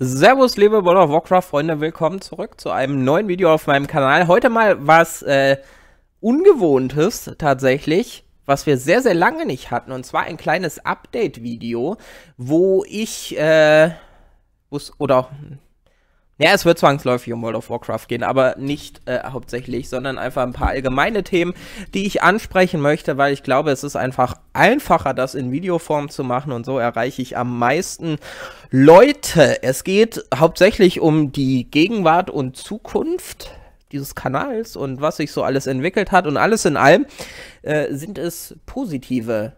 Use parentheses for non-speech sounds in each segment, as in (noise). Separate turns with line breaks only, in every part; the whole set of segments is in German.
Servus, liebe World of Warcraft-Freunde, willkommen zurück zu einem neuen Video auf meinem Kanal. Heute mal was äh, Ungewohntes tatsächlich, was wir sehr, sehr lange nicht hatten. Und zwar ein kleines Update-Video, wo ich, äh, oder ja, es wird zwangsläufig um World of Warcraft gehen, aber nicht äh, hauptsächlich, sondern einfach ein paar allgemeine Themen, die ich ansprechen möchte, weil ich glaube, es ist einfach einfacher, das in Videoform zu machen und so erreiche ich am meisten Leute. Es geht hauptsächlich um die Gegenwart und Zukunft dieses Kanals und was sich so alles entwickelt hat und alles in allem äh, sind es positive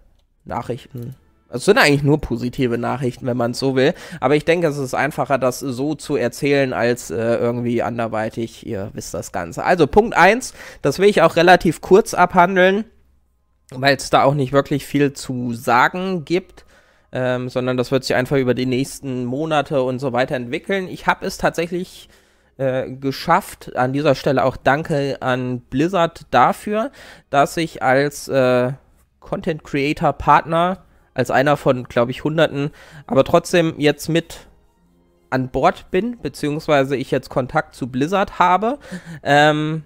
Nachrichten. Es sind eigentlich nur positive Nachrichten, wenn man es so will. Aber ich denke, es ist einfacher, das so zu erzählen, als äh, irgendwie anderweitig. Ihr wisst das Ganze. Also Punkt 1, das will ich auch relativ kurz abhandeln, weil es da auch nicht wirklich viel zu sagen gibt. Ähm, sondern das wird sich einfach über die nächsten Monate und so weiter entwickeln. Ich habe es tatsächlich äh, geschafft. An dieser Stelle auch danke an Blizzard dafür, dass ich als äh, Content Creator Partner als einer von, glaube ich, Hunderten, aber trotzdem jetzt mit an Bord bin, beziehungsweise ich jetzt Kontakt zu Blizzard habe. Ähm,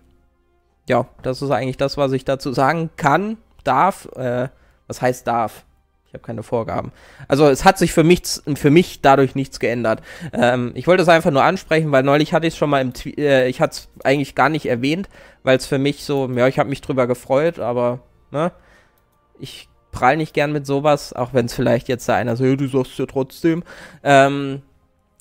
ja, das ist eigentlich das, was ich dazu sagen kann, darf. Äh, was heißt darf? Ich habe keine Vorgaben. Also es hat sich für mich, für mich dadurch nichts geändert. Ähm, ich wollte es einfach nur ansprechen, weil neulich hatte ich es schon mal im Tweet, äh, ich hatte es eigentlich gar nicht erwähnt, weil es für mich so, ja, ich habe mich drüber gefreut, aber ne, ich prall nicht gern mit sowas, auch wenn es vielleicht jetzt da einer so, ja, du sagst ja trotzdem. Ähm,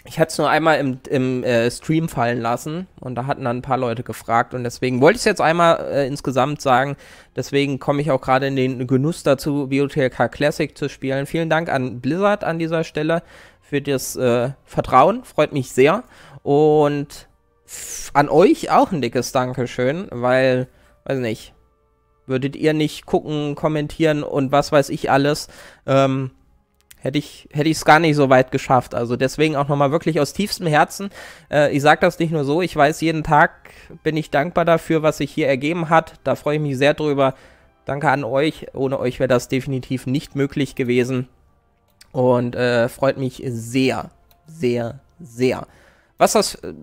ich hatte es nur einmal im, im äh, Stream fallen lassen und da hatten dann ein paar Leute gefragt und deswegen wollte ich es jetzt einmal äh, insgesamt sagen. Deswegen komme ich auch gerade in den Genuss dazu, BioTLK Classic zu spielen. Vielen Dank an Blizzard an dieser Stelle für das äh, Vertrauen, freut mich sehr. Und an euch auch ein dickes Dankeschön, weil, weiß nicht, würdet ihr nicht gucken, kommentieren und was weiß ich alles, ähm, hätte ich hätte ich es gar nicht so weit geschafft. Also deswegen auch nochmal wirklich aus tiefstem Herzen. Äh, ich sage das nicht nur so. Ich weiß, jeden Tag bin ich dankbar dafür, was sich hier ergeben hat. Da freue ich mich sehr drüber. Danke an euch. Ohne euch wäre das definitiv nicht möglich gewesen. Und äh, freut mich sehr, sehr, sehr. Was das äh,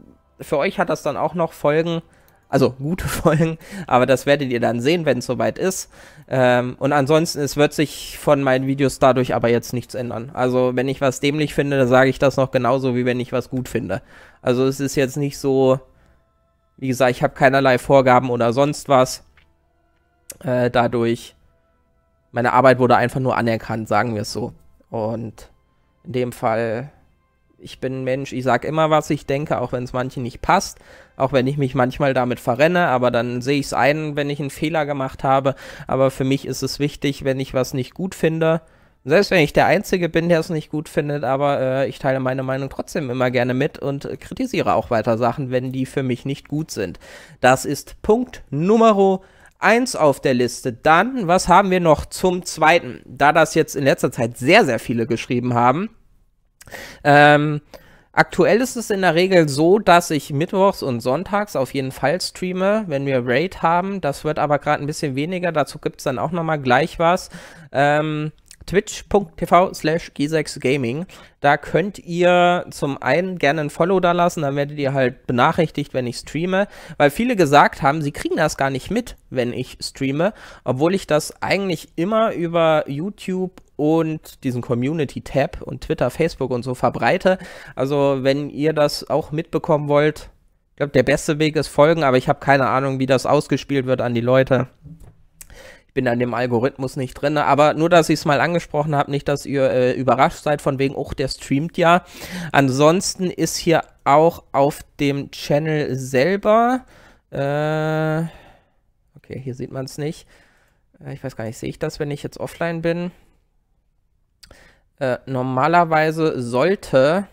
für euch hat das dann auch noch Folgen? Also gute (laughs) Folgen, aber das werdet ihr dann sehen, wenn es soweit ist. Ähm, und ansonsten, es wird sich von meinen Videos dadurch aber jetzt nichts ändern. Also wenn ich was dämlich finde, dann sage ich das noch genauso, wie wenn ich was gut finde. Also es ist jetzt nicht so, wie gesagt, ich habe keinerlei Vorgaben oder sonst was. Äh, dadurch, meine Arbeit wurde einfach nur anerkannt, sagen wir es so. Und in dem Fall, ich bin ein Mensch, ich sage immer, was ich denke, auch wenn es manchen nicht passt auch wenn ich mich manchmal damit verrenne, aber dann sehe ich es ein, wenn ich einen Fehler gemacht habe. Aber für mich ist es wichtig, wenn ich was nicht gut finde, selbst wenn ich der Einzige bin, der es nicht gut findet, aber äh, ich teile meine Meinung trotzdem immer gerne mit und kritisiere auch weiter Sachen, wenn die für mich nicht gut sind. Das ist Punkt Nummer 1 auf der Liste. Dann, was haben wir noch zum zweiten? Da das jetzt in letzter Zeit sehr, sehr viele geschrieben haben, ähm, Aktuell ist es in der Regel so, dass ich mittwochs und sonntags auf jeden Fall streame, wenn wir Raid haben. Das wird aber gerade ein bisschen weniger. Dazu gibt es dann auch nochmal gleich was. Ähm, twitch.tv slash g6gaming. Da könnt ihr zum einen gerne ein Follow da lassen, dann werdet ihr halt benachrichtigt, wenn ich streame, weil viele gesagt haben, sie kriegen das gar nicht mit, wenn ich streame, obwohl ich das eigentlich immer über YouTube und diesen Community-Tab und Twitter, Facebook und so verbreite. Also wenn ihr das auch mitbekommen wollt, ich glaube, der beste Weg ist folgen, aber ich habe keine Ahnung, wie das ausgespielt wird an die Leute bin an dem Algorithmus nicht drin, ne? aber nur, dass ich es mal angesprochen habe, nicht, dass ihr äh, überrascht seid von wegen, oh, der streamt ja. Ansonsten ist hier auch auf dem Channel selber, äh, okay, hier sieht man es nicht. Äh, ich weiß gar nicht, sehe ich das, wenn ich jetzt offline bin? Äh, normalerweise sollte,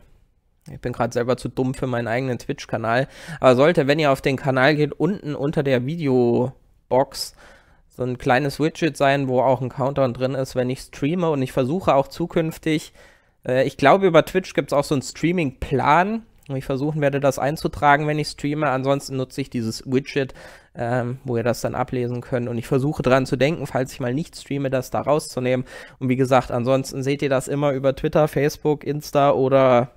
ich bin gerade selber zu dumm für meinen eigenen Twitch-Kanal, aber sollte, wenn ihr auf den Kanal geht, unten unter der Videobox so ein kleines Widget sein, wo auch ein Countdown drin ist, wenn ich streame. Und ich versuche auch zukünftig, äh, ich glaube, über Twitch gibt es auch so einen Streaming-Plan, Und ich versuchen werde, das einzutragen, wenn ich streame. Ansonsten nutze ich dieses Widget, ähm, wo ihr das dann ablesen könnt. Und ich versuche dran zu denken, falls ich mal nicht streame, das da rauszunehmen. Und wie gesagt, ansonsten seht ihr das immer über Twitter, Facebook, Insta oder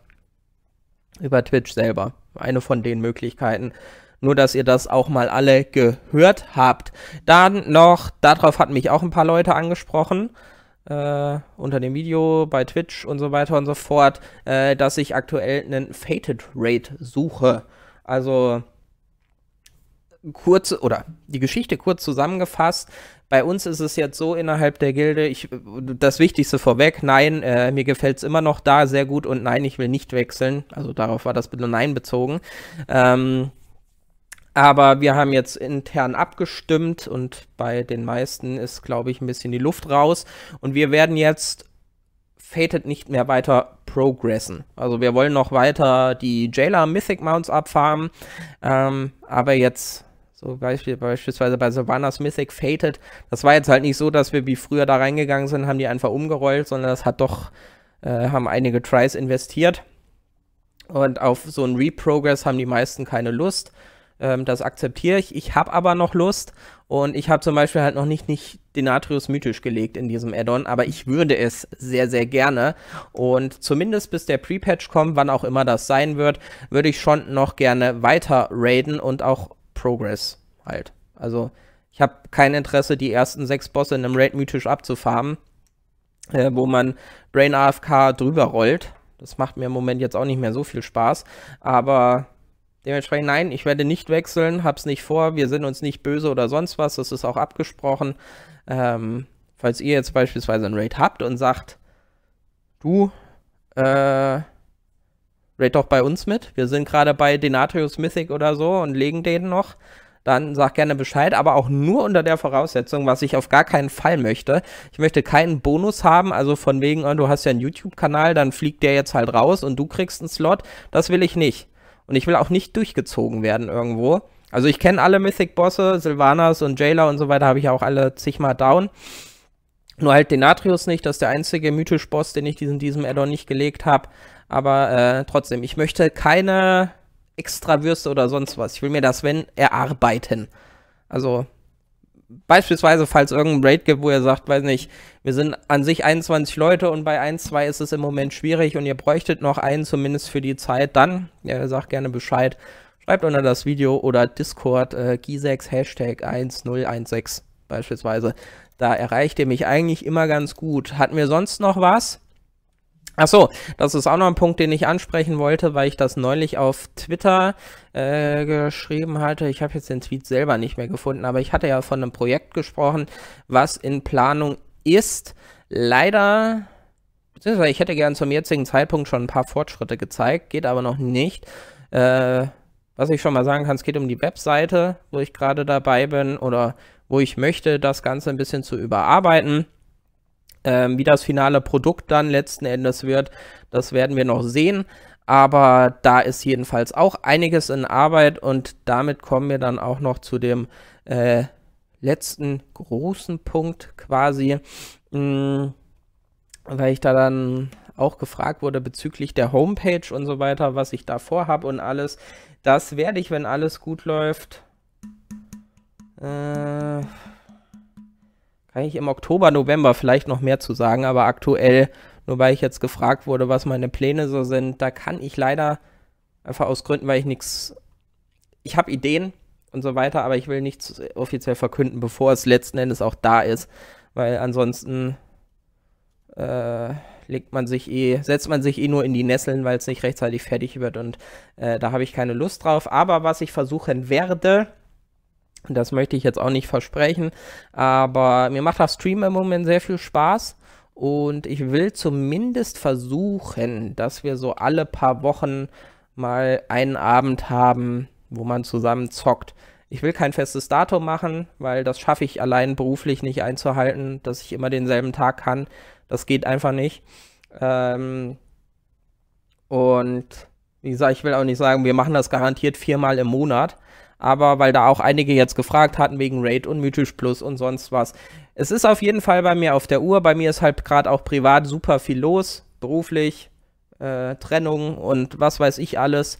über Twitch selber. Eine von den Möglichkeiten. Nur, dass ihr das auch mal alle gehört habt. Dann noch, darauf hatten mich auch ein paar Leute angesprochen. Äh, unter dem Video bei Twitch und so weiter und so fort, äh, dass ich aktuell einen Fated Raid suche. Also kurz oder die Geschichte kurz zusammengefasst. Bei uns ist es jetzt so innerhalb der Gilde, ich, das Wichtigste vorweg, nein, äh, mir gefällt es immer noch da sehr gut und nein, ich will nicht wechseln. Also darauf war das Nein bezogen. Ähm, aber wir haben jetzt intern abgestimmt und bei den meisten ist, glaube ich, ein bisschen die Luft raus. Und wir werden jetzt Fated nicht mehr weiter progressen. Also wir wollen noch weiter die Jailer Mythic Mounts abfarmen. Ähm, aber jetzt, so Beispiel, beispielsweise bei Savannah's Mythic Fated, das war jetzt halt nicht so, dass wir wie früher da reingegangen sind, haben die einfach umgerollt, sondern das hat doch, äh, haben einige Tries investiert. Und auf so einen Reprogress haben die meisten keine Lust. Ähm, das akzeptiere ich. Ich habe aber noch Lust und ich habe zum Beispiel halt noch nicht, nicht Denatrius mythisch gelegt in diesem Addon, aber ich würde es sehr, sehr gerne. Und zumindest bis der Pre-Patch kommt, wann auch immer das sein wird, würde ich schon noch gerne weiter raiden und auch Progress halt. Also ich habe kein Interesse, die ersten sechs Bosse in einem Raid mythisch abzufarmen, äh, wo man Brain AFK drüber rollt. Das macht mir im Moment jetzt auch nicht mehr so viel Spaß, aber Dementsprechend nein, ich werde nicht wechseln, hab's nicht vor, wir sind uns nicht böse oder sonst was, das ist auch abgesprochen. Ähm, falls ihr jetzt beispielsweise einen Raid habt und sagt, du, äh, raid doch bei uns mit, wir sind gerade bei Denatrius Mythic oder so und legen den noch, dann sag gerne Bescheid, aber auch nur unter der Voraussetzung, was ich auf gar keinen Fall möchte. Ich möchte keinen Bonus haben, also von wegen, oh, du hast ja einen YouTube-Kanal, dann fliegt der jetzt halt raus und du kriegst einen Slot, das will ich nicht und ich will auch nicht durchgezogen werden irgendwo. Also ich kenne alle Mythic-Bosse, Sylvanas und Jailer und so weiter, habe ich auch alle zigmal down. Nur halt Denatrius nicht, das ist der einzige Mythisch-Boss, den ich in diesem Addon nicht gelegt habe. Aber äh, trotzdem, ich möchte keine Extrawürste oder sonst was. Ich will mir das, wenn, erarbeiten. Also beispielsweise, falls irgendein Raid gibt, wo ihr sagt, weiß nicht, wir sind an sich 21 Leute und bei 1, 2 ist es im Moment schwierig und ihr bräuchtet noch einen zumindest für die Zeit, dann ja, sagt gerne Bescheid. Schreibt unter das Video oder Discord äh, Gisex Hashtag 1016 beispielsweise. Da erreicht ihr mich eigentlich immer ganz gut. Hatten wir sonst noch was? Ach so, das ist auch noch ein Punkt, den ich ansprechen wollte, weil ich das neulich auf Twitter äh, geschrieben hatte. Ich habe jetzt den Tweet selber nicht mehr gefunden, aber ich hatte ja von einem Projekt gesprochen, was in Planung ist. Leider, beziehungsweise ich hätte gern zum jetzigen Zeitpunkt schon ein paar Fortschritte gezeigt, geht aber noch nicht. Äh, was ich schon mal sagen kann, es geht um die Webseite, wo ich gerade dabei bin oder wo ich möchte, das Ganze ein bisschen zu überarbeiten. Ähm, wie das finale Produkt dann letzten Endes wird, das werden wir noch sehen. Aber da ist jedenfalls auch einiges in Arbeit und damit kommen wir dann auch noch zu dem äh, letzten großen Punkt quasi, mh, mm, weil ich da dann auch gefragt wurde bezüglich der Homepage und so weiter, was ich da vorhabe und alles. Das werde ich, wenn alles gut läuft. Äh, eigentlich im Oktober, November vielleicht noch mehr zu sagen, aber aktuell, nur weil ich jetzt gefragt wurde, was meine Pläne so sind, da kann ich leider einfach aus Gründen, weil ich nichts, ich habe Ideen und so weiter, aber ich will nichts offiziell verkünden, bevor es letzten Endes auch da ist, weil ansonsten äh, legt man sich eh, setzt man sich eh nur in die Nesseln, weil es nicht rechtzeitig fertig wird und äh, da habe ich keine Lust drauf. Aber was ich versuchen werde, das möchte ich jetzt auch nicht versprechen, aber mir macht das Stream im Moment sehr viel Spaß und ich will zumindest versuchen, dass wir so alle paar Wochen mal einen Abend haben, wo man zusammen zockt. Ich will kein festes Datum machen, weil das schaffe ich allein beruflich nicht einzuhalten, dass ich immer denselben Tag kann. Das geht einfach nicht. Ähm und wie gesagt, ich will auch nicht sagen, wir machen das garantiert viermal im Monat aber weil da auch einige jetzt gefragt hatten wegen Raid und Mythisch Plus und sonst was. Es ist auf jeden Fall bei mir auf der Uhr. Bei mir ist halt gerade auch privat super viel los, beruflich, äh, Trennung und was weiß ich alles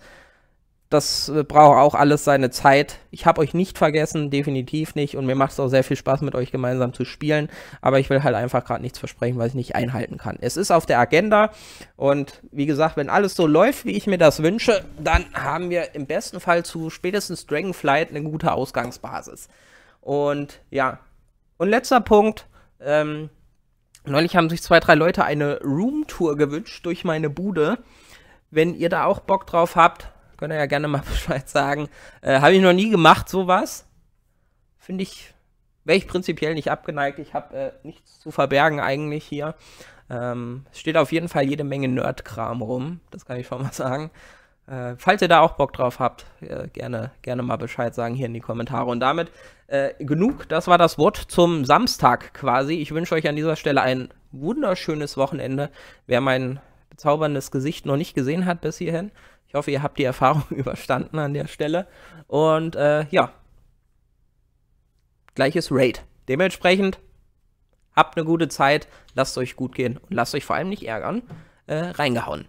das äh, braucht auch alles seine Zeit. Ich habe euch nicht vergessen, definitiv nicht. Und mir macht es auch sehr viel Spaß, mit euch gemeinsam zu spielen. Aber ich will halt einfach gerade nichts versprechen, was ich nicht einhalten kann. Es ist auf der Agenda. Und wie gesagt, wenn alles so läuft, wie ich mir das wünsche, dann haben wir im besten Fall zu spätestens Dragonflight eine gute Ausgangsbasis. Und ja. Und letzter Punkt. Ähm, neulich haben sich zwei, drei Leute eine Roomtour gewünscht durch meine Bude. Wenn ihr da auch Bock drauf habt, Könnt ihr ja gerne mal (laughs) Bescheid sagen. Äh, habe ich noch nie gemacht, sowas. Finde ich, wäre ich prinzipiell nicht abgeneigt. Ich habe äh, nichts zu verbergen eigentlich hier. Ähm, es steht auf jeden Fall jede Menge Nerdkram rum, das kann ich schon mal (laughs) sagen. Äh, falls ihr da auch Bock drauf habt, äh, gerne, gerne mal Bescheid sagen hier in die Kommentare. Und damit äh, genug, das war das Wort zum Samstag quasi. Ich wünsche euch an dieser Stelle ein wunderschönes Wochenende. Wer mein bezauberndes Gesicht noch nicht gesehen hat bis hierhin, ich hoffe, ihr habt die Erfahrung (laughs) überstanden an der Stelle. Und äh, ja, gleiches Raid. Dementsprechend habt eine gute Zeit, lasst euch gut gehen und lasst euch vor allem nicht ärgern. Äh, reingehauen.